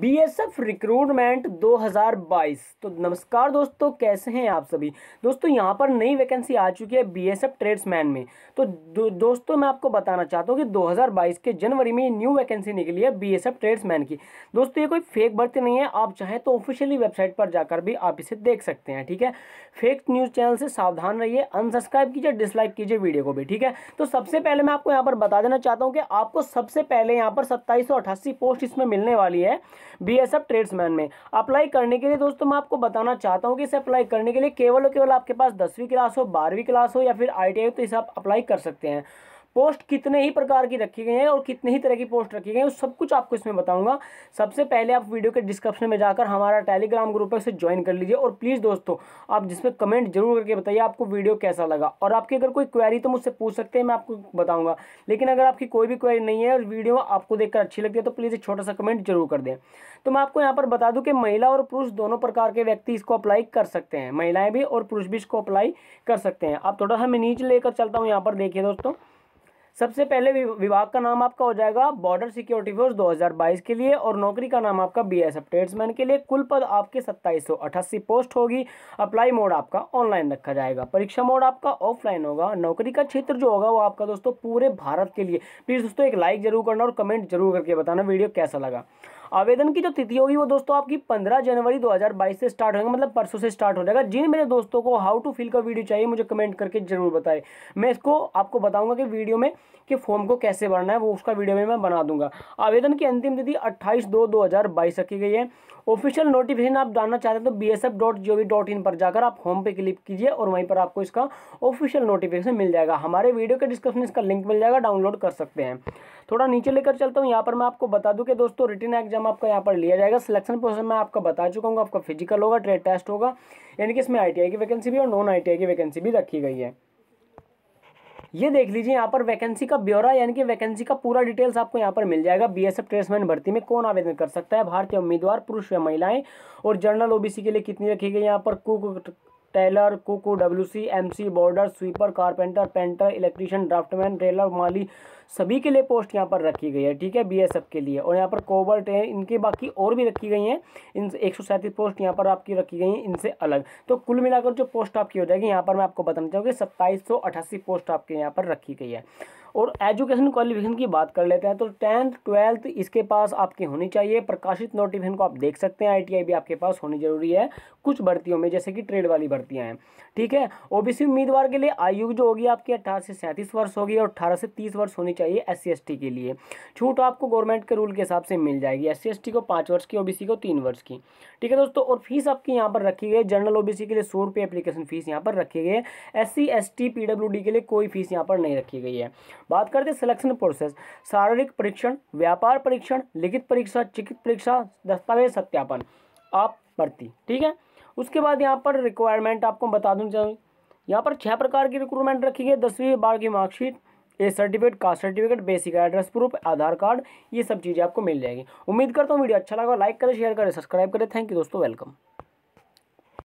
BSF recruitment 2022 तो नमस्कार दोस्तों कैसे हैं आप सभी दोस्तों यहाँ पर नई वैकेंसी आ चुकी है बीएसएफ ट्रेड्समैन में तो दो, दोस्तों मैं आपको बताना चाहता हूँ कि 2022 के जनवरी में न्यू वैकेंसी निकली है बीएसएफ ट्रेड्समैन की दोस्तों ये कोई फेक भर्ती नहीं है आप चाहें तो ऑफिशियली वेबसाइट पर जाकर भी आप इसे देख सकते हैं ठीक है फेक न्यूज़ चैनल से सावधान रहिए अनसब्सक्राइब कीजिए डिसलाइक कीजिए वीडियो को भी ठीक है तो सबसे पहले मैं आपको यहाँ पर बता देना चाहता हूँ कि आपको सबसे पहले यहाँ पर सत्ताईस पोस्ट इसमें मिलने वाली है बी एस एफ ट्रेड्समैन में अप्लाई करने के लिए दोस्तों मैं आपको बताना चाहता हूँ कि इसे अप्लाई करने के लिए केवल और केवल आपके पास दसवीं क्लास हो बारहवीं क्लास हो या फिर आई हो तो इसे आप अप्लाई कर सकते हैं पोस्ट कितने ही प्रकार की रखी गई हैं और कितने ही तरह की पोस्ट रखी गई हैं सब कुछ आपको इसमें बताऊंगा सबसे पहले आप वीडियो के डिस्क्रिप्शन में जाकर हमारा टेलीग्राम ग्रुप है उसे ज्वाइन कर लीजिए और प्लीज़ दोस्तों आप जिसमें कमेंट जरूर करके बताइए आपको वीडियो कैसा लगा और आपकी अगर कोई क्वेरी तो मुझसे पूछ सकते हैं मैं आपको बताऊँगा लेकिन अगर आपकी कोई भी क्वेरी नहीं है और वीडियो आपको देखकर अच्छी लगती है तो प्लीज़ एक छोटा सा कमेंट जरूर कर दें तो मैं आपको यहाँ पर बता दूँ कि महिला और पुरुष दोनों प्रकार के व्यक्ति इसको अप्लाई कर सकते हैं महिलाएँ भी और पुरुष भी इसको अप्लाई कर सकते हैं आप थोड़ा सा मैं नीचे लेकर चलता हूँ यहाँ पर देखिए दोस्तों सबसे पहले विभाग का नाम आपका हो जाएगा बॉर्डर सिक्योरिटी फोर्स 2022 के लिए और नौकरी का नाम आपका बी एस ट्रेड्समैन के लिए कुल पद आपके सत्ताईस पोस्ट होगी अप्लाई मोड आपका ऑनलाइन रखा जाएगा परीक्षा मोड आपका ऑफलाइन होगा नौकरी का क्षेत्र जो होगा वो आपका दोस्तों पूरे भारत के लिए प्लीज़ दोस्तों एक लाइक जरूर करना और कमेंट जरूर करके बताना वीडियो कैसा लगा आवेदन की जो तिथि होगी वो दोस्तों आपकी पंद्रह जनवरी दो से स्टार्ट होगा मतलब परसों से स्टार्ट हो जाएगा जिन मेरे दोस्तों को हाउ टू फिल का वीडियो चाहिए मुझे कमेंट करके जरूर बताएं मैं इसको आपको बताऊंगा कि वीडियो में कि फॉर्म को कैसे भरना है वो उसका वीडियो में मैं बना दूंगा आवेदन की अंतिम तिथि अट्ठाईस दो दो हज़ार बाईस रखी गई है ऑफिशियल नोटिफिकेशन आप जानना चाहते हैं तो B S F dot G O V dot in पर जाकर आप होम पे क्लिक कीजिए और वहीं पर आपको इसका ऑफिशियल नोटिफिकेशन मिल जाएगा हमारे वीडियो के डिस्क्रिप्शन इसका लिंक मिल जाएगा डाउनलोड कर सकते हैं थोड़ा नीचे लेकर चलता हूँ यहाँ पर मैं आपको बता दूँ कि दोस्तों रिटर्न एग्जाम आपका यहाँ पर लिया जाएगा सिलेक्शन प्रोसेस मैं आपका बता चुका हूँ आपका फिजिकल होगा ट्रेड टेस्ट होगा यानी कि इसमें आई की वैकेंसी भी और नॉन आई की वैकेंसी भी रखी गई है ये देख लीजिए यहाँ पर वैकेंसी का ब्यौरा यानी कि वैकेंसी का पूरा डिटेल्स आपको यहाँ पर मिल जाएगा बीएसएफ ट्रेसमैन भर्ती में कौन आवेदन कर सकता है भारतीय उम्मीदवार पुरुष या महिलाएं और जनरल ओबीसी के लिए कितनी रखी गई यहाँ पर cook tailor cook M C barber sweeper carpenter painter electrician draftsman tailor माली सभी के लिए पोस्ट यहाँ पर रखी गई है ठीक है बीएसएफ के लिए और यहाँ पर कोबर्ट है इनकी बाकी और भी रखी गई हैं इन एक पोस्ट यहाँ पर आपकी रखी गई हैं इनसे अलग तो कुल मिलाकर जो पोस्ट आपकी हो जाएगी यहाँ पर मैं आपको बताना चाहूँगी सत्ताईस पोस्ट आपके यहाँ पर रखी गई है और एजुकेशन क्वालिफिकेशन की बात कर लेते हैं तो टेंथ ट्वेल्थ इसके पास आपके होनी चाहिए प्रकाशित नोटिफिकेशन को आप देख सकते हैं आई भी आपके पास होनी जरूरी है कुछ भर्तियों में जैसे कि ट्रेड वाली भर्तियाँ हैं ठीक है ओबीसी उम्मीदवार के लिए आयु जो होगी आपकी अट्ठारह से सैंतीस वर्ष होगी और अट्ठारह से तीस वर्ष होनी चाहिए एस सी के लिए छूट आपको गवर्नमेंट के रूल के हिसाब से मिल जाएगी एस सी को पाँच वर्ष की ओबीसी को तीन वर्ष की ठीक है दोस्तों और फीस आपकी यहाँ पर रखी गई जनरल ओ के लिए सौ रुपये एप्लीकेशन फीस यहाँ पर रखी गई है S C S T P W D के लिए कोई फीस यहाँ पर नहीं रखी गई है बात करते हैं सिलेक्शन प्रोसेस शारीरिक परीक्षण व्यापार परीक्षण लिखित परीक्षा चिकित परीक्षा दस्तावेज सत्यापन आप भर्ती ठीक है उसके बाद यहाँ पर रिक्वायरमेंट आपको बता दूँ चाहूँ यहाँ पर छः प्रकार की रिक्रूटमेंट रखी गई दसवीं बार की मार्कशीट ए certificate caste certificate basic address proof Aadhaar card ये सब चीज़ें आपको मिल जाएगी उम्मीद करता हूँ वीडियो अच्छा लगा लाइक करें शेयर करें सब्सक्राइब करें थैंक यू दोस्तों वेलकम